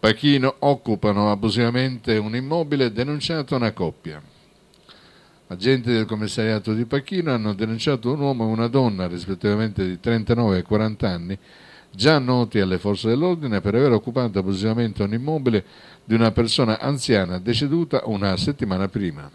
Pachino occupano abusivamente un immobile denunciato una coppia. Agenti del commissariato di Pachino hanno denunciato un uomo e una donna, rispettivamente di 39 e 40 anni, già noti alle forze dell'ordine per aver occupato abusivamente un immobile di una persona anziana deceduta una settimana prima.